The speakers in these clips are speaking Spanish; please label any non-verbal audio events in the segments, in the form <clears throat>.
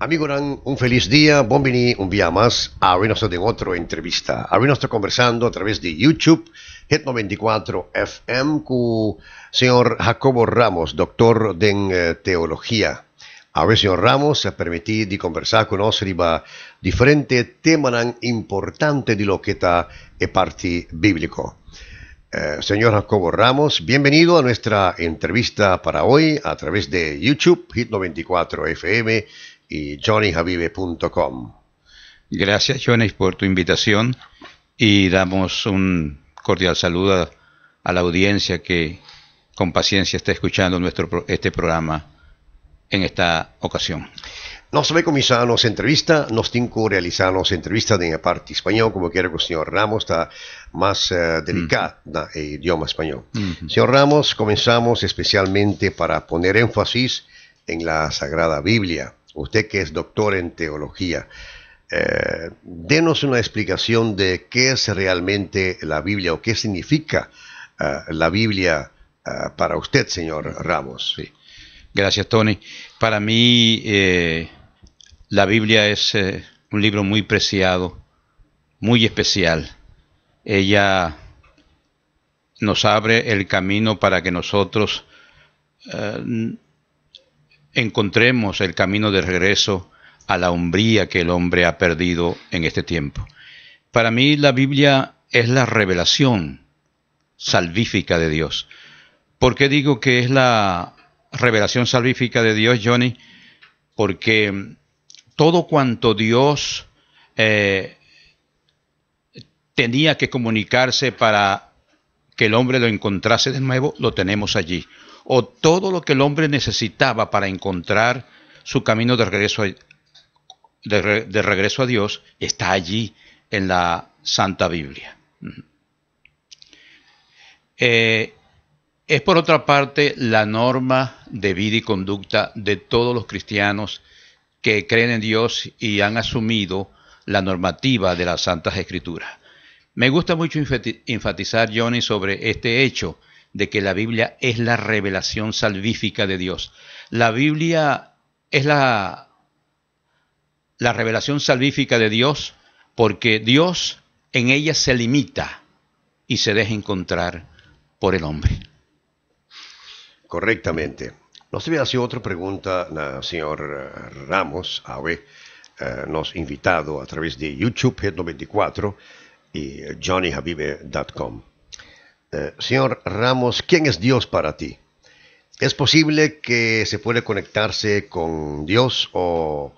Amigo un feliz día, bienvenido un día más a de otra entrevista. A está conversando a través de YouTube, Hit 94 FM, con señor Jacobo Ramos, doctor en eh, teología. A ver, señor Ramos, se permití de conversar con nosotros sobre diferentes temas importantes de lo que está en parte bíblico. Eh, señor Jacobo Ramos, bienvenido a nuestra entrevista para hoy a través de YouTube, Hit 94 FM y johnnyjavive.com. Gracias, Johnny, por tu invitación y damos un cordial saludo a, la audiencia que con paciencia está escuchando nuestro, este programa en esta ocasión. Nos ve comisanos entrevista, nos cinco realizarnos entrevista en la parte español, como quiere que el señor Ramos está más eh, delicada mm. el idioma español. Mm-hmm. Señor Ramos, comenzamos especialmente para poner énfasis en la Sagrada Biblia usted que es doctor en teología, eh, denos una explicación de qué es realmente la Biblia o qué significa eh, la Biblia eh, para usted, señor Ramos. Gracias, Tony. Para mí, la Biblia es un libro muy preciado, muy especial. Ella nos abre el camino para que nosotros encontremos el camino de regreso a la hombría que el hombre ha perdido en este tiempo. Para mí la Biblia es la revelación salvífica de Dios. ¿Por qué digo que es la revelación salvífica de Dios, Johnny? Porque todo cuanto Dios eh, tenía que comunicarse para que el hombre lo encontrase de nuevo, lo tenemos allí o todo lo que el hombre necesitaba para encontrar su camino de regreso a, de, regreso a Dios está allí en la Santa Biblia. Eh, es por otra parte la norma de vida y conducta de todos los cristianos que creen en Dios y han asumido la normativa de las Santas Escrituras. Me gusta mucho enfatizar, Johnny, sobre este hecho de que la Biblia es la revelación salvífica de Dios. La Biblia es la, la revelación salvífica de Dios porque Dios en ella se limita y se deja encontrar por el hombre. Correctamente. Nos había sido otra pregunta, la señor eh, Ramos, Ave, eh, nos invitado a través de YouTube, head 94 y eh, johnnyhabibe.com. Eh, señor Ramos, ¿quién es Dios para ti? ¿Es posible que se puede conectarse con Dios o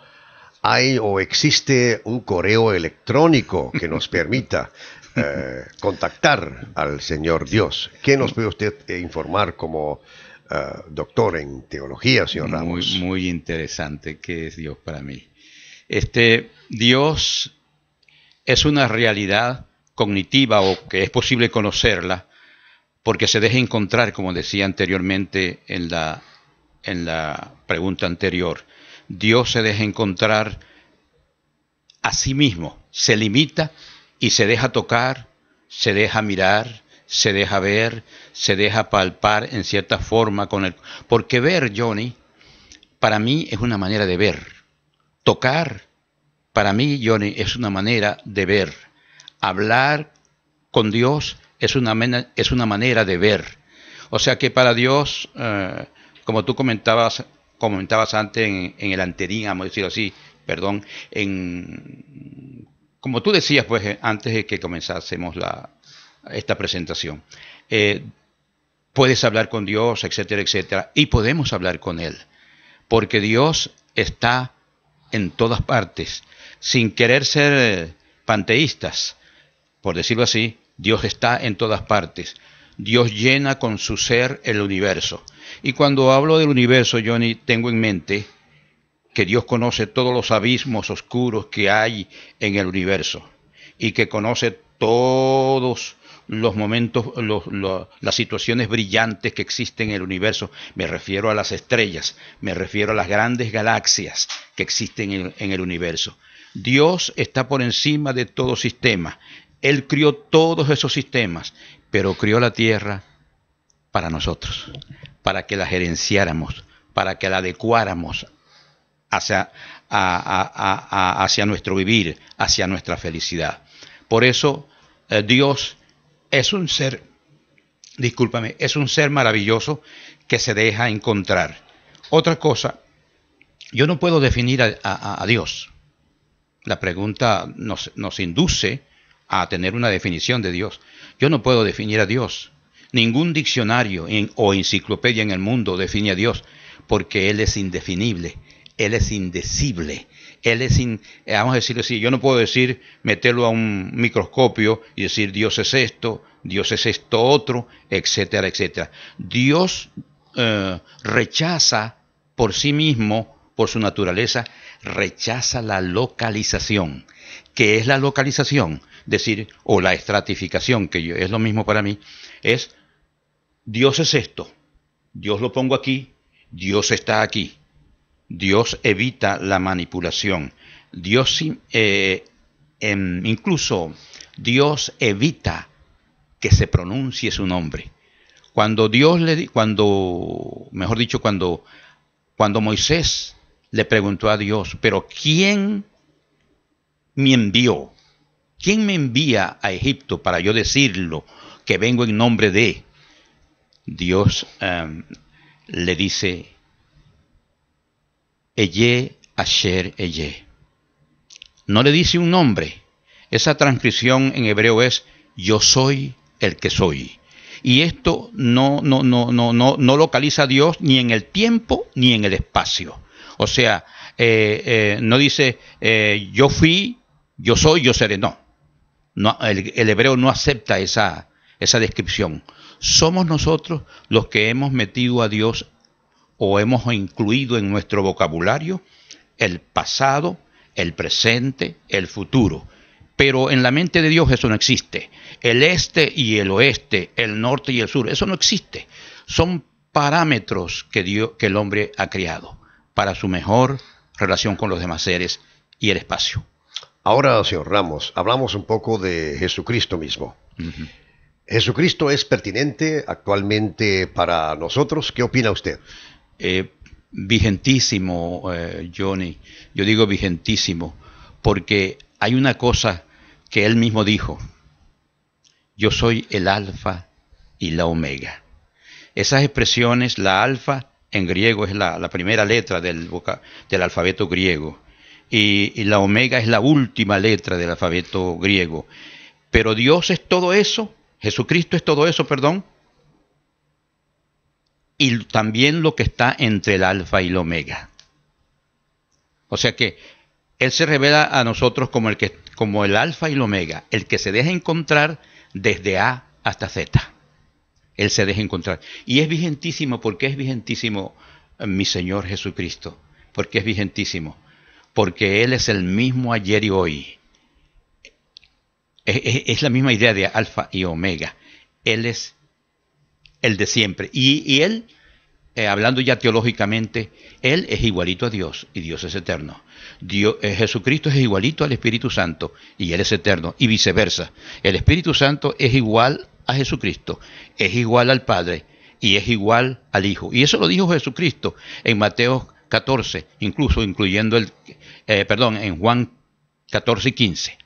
hay o existe un correo electrónico que nos permita eh, contactar al Señor Dios? ¿Qué nos puede usted eh, informar como doctor en teología, señor Ramos. Muy, muy interesante ¿qué es Dios para mí. Este, Dios es una realidad cognitiva o que es posible conocerla porque se deja encontrar, como decía anteriormente en la, en la pregunta anterior. Dios se deja encontrar a sí mismo, se limita y se deja tocar, se deja mirar, se deja ver, se deja palpar en cierta forma con el porque ver, Johnny, para mí es una manera de ver. Tocar para mí, Johnny, es una manera de ver. Hablar con Dios es una, es una manera de ver. O sea que para Dios, eh, como tú comentabas, comentabas antes en, el anterior, vamos a decirlo así, perdón, en, como tú decías pues eh, antes de que comenzásemos esta presentación, eh, puedes hablar con Dios, etcétera, etcétera, y podemos hablar con Él, porque Dios está en todas partes, sin querer ser panteístas, por decirlo así, Dios está en todas partes. Dios llena con su ser el universo. Y cuando hablo del universo, ni tengo en mente que Dios conoce todos los abismos oscuros que hay en el universo y que conoce todos los momentos, las situaciones brillantes que existen en el universo. Me refiero a las estrellas, me refiero a las grandes galaxias que existen en el universo. Dios está por encima de todo sistema él crió todos esos sistemas, pero crió la tierra para nosotros, para que la gerenciáramos, para que la adecuáramos hacia, nuestro vivir, hacia nuestra felicidad. Por eso eh, Dios es un ser, discúlpame, es un ser maravilloso que se deja encontrar. Otra cosa, yo no puedo definir a, Dios. La pregunta nos, nos induce a tener una definición de Dios. Yo no puedo definir a Dios. Ningún diccionario o enciclopedia en el mundo define a Dios, porque Él es indefinible, Él es indecible, Él es, eh, vamos a decirlo así, yo no puedo decir, meterlo a un microscopio y decir Dios es esto, Dios es esto otro, etcétera, etcétera. Dios eh, rechaza por sí mismo, por su naturaleza, rechaza la localización. ¿Qué es la localización? decir, o la estratificación, que yo, es lo mismo para mí, es Dios es esto, Dios lo pongo aquí, Dios está aquí. Dios evita la manipulación. Dios eh, em, incluso Dios evita que se pronuncie su nombre. Cuando Dios le cuando mejor dicho cuando cuando Moisés le preguntó a Dios, pero ¿quién me envió? ¿Quién me envía a Egipto para yo decirlo que vengo en nombre de? Dios em, le dice, Eye Asher Eye. No le dice un nombre. Esa transcripción en hebreo es yo soy el que soy. Y esto no, no, no, no, no, no localiza a Dios ni en el tiempo ni en el espacio. O sea, eh, eh, no dice eh, yo fui, yo soy, yo seré. No el, hebreo no acepta esa, esa descripción. Somos nosotros los que hemos metido a Dios o hemos incluido en nuestro vocabulario el pasado, el presente, el futuro. Pero en la mente de Dios eso no existe. El este y el oeste, el norte y el sur, eso no existe. Son parámetros que, que el hombre ha creado para su mejor relación con los demás seres y el espacio. Ahora, señor Ramos, hablamos un poco de Jesucristo mismo. ¿Jesucristo es pertinente actualmente para nosotros? ¿Qué opina usted? Eh, vigentísimo, eh, Johnny. Yo digo vigentísimo, porque hay una cosa que él mismo dijo. Yo soy el alfa y la omega. Esas expresiones, la alfa en griego es la, primera letra del, del alfabeto griego y, la omega es la última letra del alfabeto griego. Pero Dios es todo eso, Jesucristo es todo eso, perdón, y también lo que está entre el alfa y el omega. O sea que Él se revela a nosotros como el, que, como el alfa y el omega, el que se deja encontrar desde A hasta Z. Él se deja encontrar. Y es vigentísimo, porque es vigentísimo eh, mi Señor Jesucristo? Porque es vigentísimo? porque Él es el mismo ayer y hoy. Es, la misma idea de alfa y omega. Él es el de siempre. Y, Él, eh, hablando ya teológicamente, Él es igualito a Dios y Dios es eterno. Dios, eh, Jesucristo es igualito al Espíritu Santo y Él es eterno y viceversa. El Espíritu Santo es igual a Jesucristo, es igual al Padre y es igual al Hijo. Y eso lo dijo Jesucristo en Mateo 14, incluso incluyendo el, eh, perdón, en Juan 14 y 15.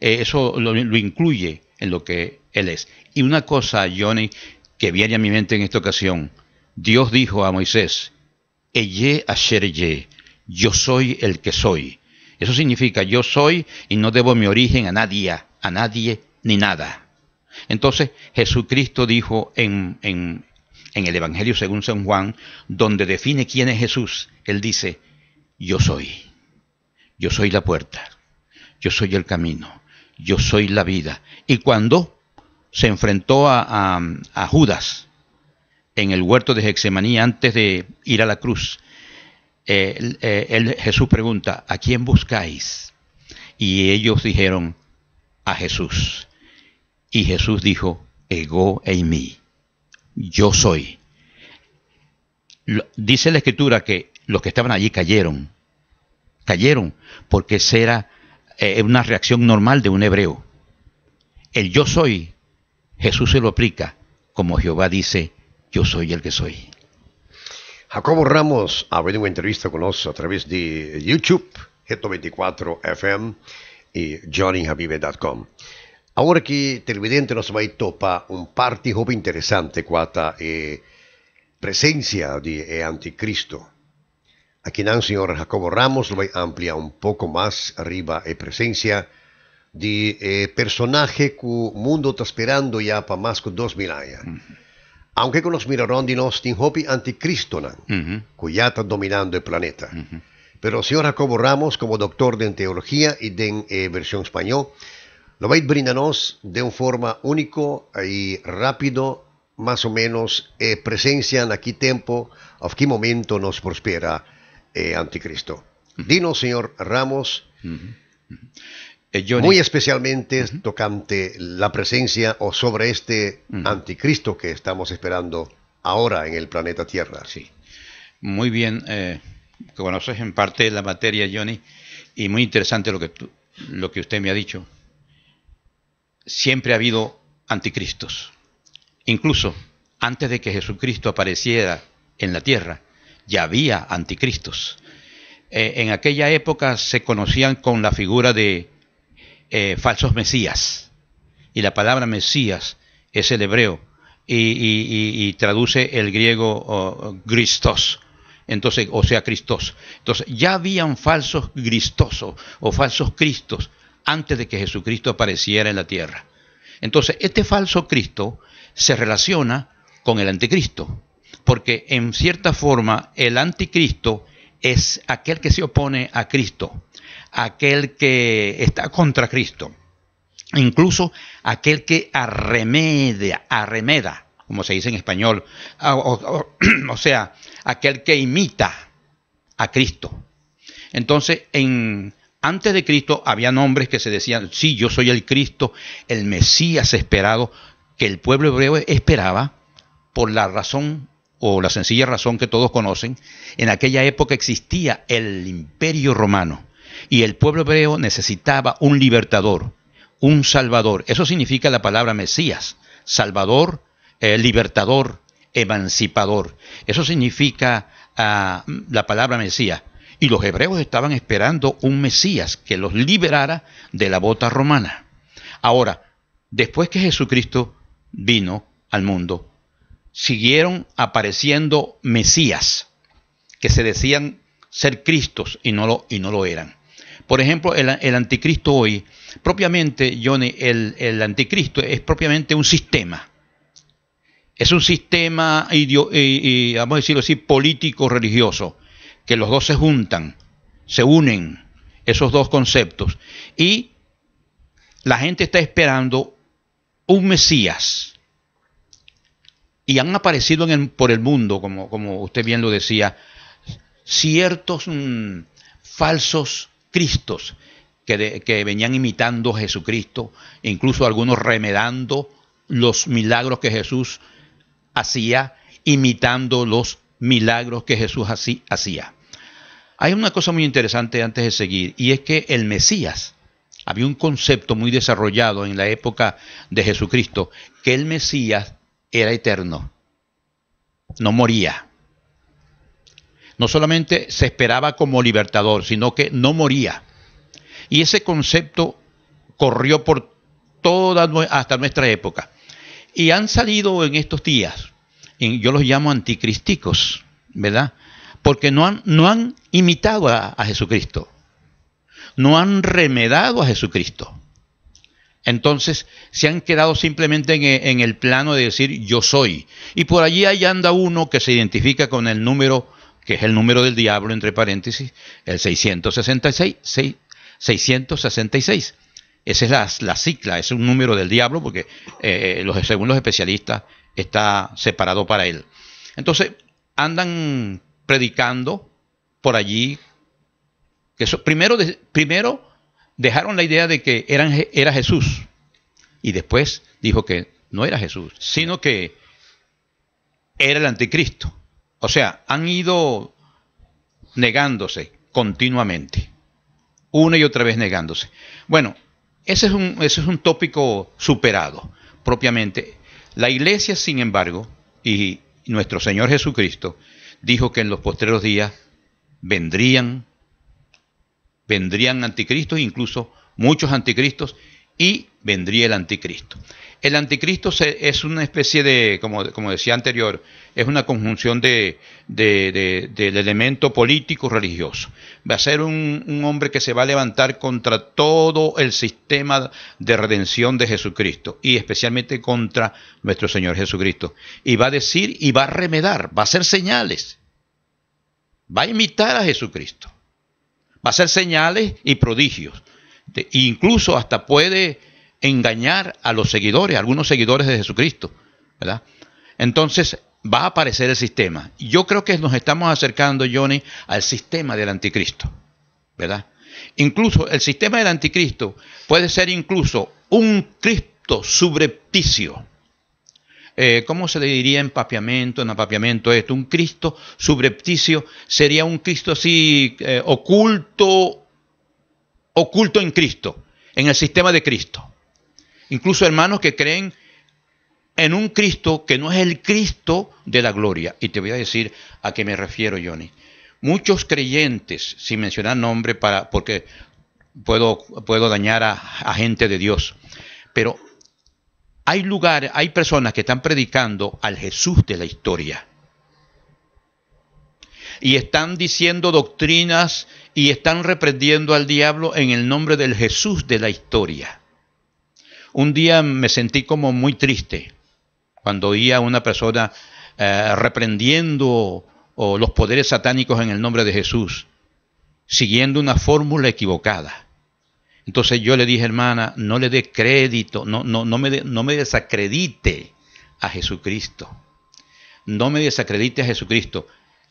Eh, eso lo, incluye en lo que él es. Y una cosa, Johnny, que viene a mi mente en esta ocasión, Dios dijo a Moisés, Eye asher yo soy el que soy. Eso significa yo soy y no debo mi origen a nadie, a nadie ni nada. Entonces Jesucristo dijo en, en el Evangelio según San Juan, donde define quién es Jesús, él dice, yo soy, yo soy la puerta, yo soy el camino, yo soy la vida. Y cuando se enfrentó a, Judas en el huerto de Hexemaní antes de ir a la cruz, eh, eh, Jesús pregunta, ¿a quién buscáis? Y ellos dijeron, a Jesús. Y Jesús dijo, ego en mí yo soy. Dice la escritura que los que estaban allí cayeron, cayeron, porque será era eh, una reacción normal de un hebreo. El yo soy, Jesús se lo aplica, como Jehová dice, yo soy el que soy. Jacobo Ramos ha venido una entrevista con nosotros a través de YouTube, Geto24 FM y Johnnyhabibe.com. Ahora el Televidente nos va a topa un partido interesante cuata eh, presencia de eh, Anticristo. Aquí el señor Jacobo Ramos lo va a ampliar un poco más arriba e presencia de personaje que mundo está esperando ya para más de dos mil años. Aunque con los mirarondinos, tin hopi anticristo, nan, que ya está dominando el planeta. Pero el señor Jacobo Ramos, como doctor de teología y de versión español, lo vais brindanos de un forma único y rápido, más o menos, eh, presencia en aquí tiempo, a qué momento nos prospera eh, Anticristo. Dinos, señor Ramos, eh, muy especialmente tocante la presencia o sobre este Anticristo que estamos esperando ahora en el planeta Tierra. Sí, muy bien, eh, conoces en parte la materia, Johnny, y muy interesante lo que, lo que usted me ha dicho siempre ha habido anticristos. Incluso antes de que Jesucristo apareciera en la tierra, ya había anticristos. Eh, en aquella época se conocían con la figura de eh, falsos mesías. Y la palabra mesías es el hebreo y, traduce el griego oh, Entonces, o sea, Cristos. Entonces, ya habían falsos Cristosos o falsos Cristos antes de que Jesucristo apareciera en la tierra. Entonces, este falso Cristo se relaciona con el anticristo, porque en cierta forma el anticristo es aquel que se opone a Cristo, aquel que está contra Cristo, incluso aquel que arremedia, arremeda, como se dice en español, <clears throat> o sea, aquel que imita a Cristo. Entonces, en, antes de Cristo había nombres que se decían, sí, yo soy el Cristo, el Mesías esperado, que el pueblo hebreo esperaba por la razón o la sencilla razón que todos conocen, en aquella época existía el imperio romano y el pueblo hebreo necesitaba un libertador, un salvador. Eso significa la palabra Mesías, salvador, eh, libertador, emancipador. Eso significa ah, la palabra Mesías. Y los hebreos estaban esperando un Mesías que los liberara de la bota romana. Ahora, después que Jesucristo vino al mundo, siguieron apareciendo Mesías, que se decían ser Cristos y no lo, eran. Por ejemplo, el, anticristo hoy, propiamente, Johnny, el, anticristo es propiamente un sistema. Es un sistema, y, eh, eh, vamos a decirlo así, político-religioso que los dos se juntan, se unen esos dos conceptos y la gente está esperando un Mesías. Y han aparecido en por el mundo, como, usted bien lo decía, ciertos mm, falsos cristos que, venían imitando a Jesucristo, incluso algunos remedando los milagros que Jesús hacía, imitando los milagros que Jesús hacía. Hay una cosa muy interesante antes de seguir, y es que el Mesías, había un concepto muy desarrollado en la época de Jesucristo, que el Mesías era eterno, no moría. No solamente se esperaba como libertador, sino que no moría. Y ese concepto corrió por toda hasta nuestra época. Y han salido en estos días, yo los llamo anticristicos, ¿verdad? porque no han, no han imitado a, Jesucristo, no han remedado a Jesucristo. Entonces se han quedado simplemente en, el plano de decir yo soy. Y por allí ahí anda uno que se identifica con el número, que es el número del diablo, entre paréntesis, el 666. 666. Esa es la, cicla, es un número del diablo porque eh, los, según los especialistas está separado para él. Entonces andan predicando por allí. Que primero, primero dejaron la idea de que era Jesús y después dijo que no era Jesús, sino que era el anticristo. O sea, han ido negándose continuamente, una y otra vez negándose. Bueno, ese es ese es un tópico superado propiamente. La iglesia, sin embargo, y nuestro Señor Jesucristo, dijo que en los postreros días vendrían, vendrían anticristos, incluso muchos anticristos, y vendría el anticristo. El anticristo es una especie de, como, como, decía anterior, es una conjunción de, del elemento político religioso. Va a ser un, un, hombre que se va a levantar contra todo el sistema de redención de Jesucristo y especialmente contra nuestro Señor Jesucristo. Y va a decir y va a remedar, va a hacer señales, va a imitar a Jesucristo, va a hacer señales y prodigios. incluso hasta puede engañar a los seguidores, algunos seguidores de Jesucristo, ¿verdad? Entonces va a aparecer el sistema. Yo creo que nos estamos acercando, Johnny, al sistema del anticristo, ¿verdad? Incluso el sistema del anticristo puede ser incluso un Cristo subrepticio. Eh, ¿Cómo se le diría en papiamento, en esto? Un Cristo subrepticio sería un Cristo así eh, oculto, oculto en Cristo, en el sistema de Cristo. Incluso hermanos que creen en un Cristo que no es el Cristo de la gloria. Y te voy a decir a qué me refiero, Johnny. Muchos creyentes, sin mencionar nombre, para, porque puedo, puedo dañar a, a gente de Dios, pero hay lugares, hay personas que están predicando al Jesús de la historia. Y están diciendo doctrinas y están reprendiendo al diablo en el nombre del Jesús de la historia. Un día me sentí como muy triste cuando oía a una persona eh, reprendiendo los poderes satánicos en el nombre de Jesús, siguiendo una fórmula equivocada. Entonces yo le dije, hermana, no le dé crédito, no, no, no, me, no me desacredite a Jesucristo. No me desacredite a Jesucristo.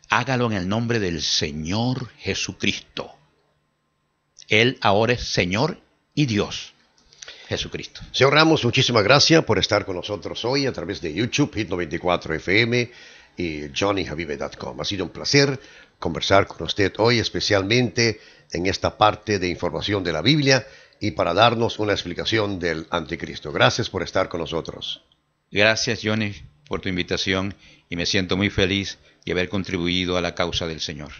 Hágalo en el nombre del Señor Jesucristo. Él ahora es Señor y Dios. Jesucristo. Señor Ramos, muchísimas gracias por estar con nosotros hoy a través de YouTube, Hit94FM y Johnnyhabibe.com. Ha sido un placer conversar con usted hoy, especialmente en esta parte de información de la Biblia y para darnos una explicación del anticristo. Gracias por estar con nosotros. Gracias, Johnny, por tu invitación y me siento muy feliz de haber contribuido a la causa del Señor.